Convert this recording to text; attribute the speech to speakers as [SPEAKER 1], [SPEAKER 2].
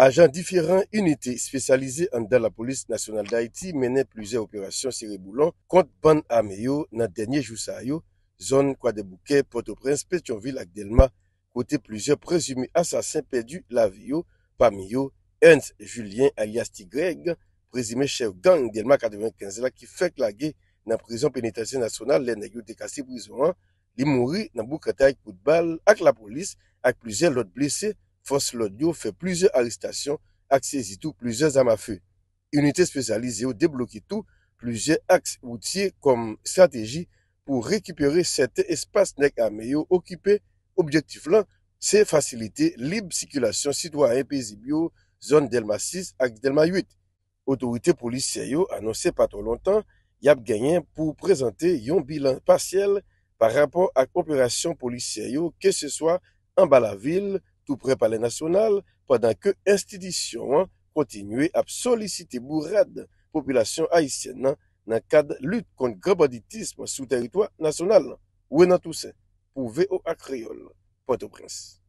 [SPEAKER 1] Ajan diferent unitè spesyalize an dan la polis nasyonal d'Haïti menè pluzè operasyon sire boulon kont ban ame yo nan denye jou sa yo. Zon kwa debouke Port-au-Prince, Petionville ak Delma kote pluzè prezime asasin pedu la vi yo. Pam yo, Ernst Julien alias Tigreg prezime chèv gang Delma 95 la ki fèk lage nan prezon penetrasyon nasyonal lè negyo dekasi brizouan. Li mouri nan boukata ek kout bal ak la polis ak pluzè lot blisey. Fos Lodyo fe plize alistasyon ak sezitou plize zamafe. Unite spesyalize yo deblokitou plize ak woutye kom strategi pou rekipere sete espas nek ameyo okipe. Objektif lan se fasilite lib sikulasyon sitwa en pezi bio zon Delma 6 ak Delma 8. Otorite polis seyo anonse patro lontan yap genyen pou prezante yon bilan pasyel par rapport ak operasyon polis seyo ke se soa an bala vil, ou prepalè nasyonal, padan ke institisyon potinwe ap solisite mou rad popylasyon haisyen nan kad lut kon grabaditisme sou teritwa nasyonal. Ouwe nan tousè, ouve ou akriol. Ponto Prince.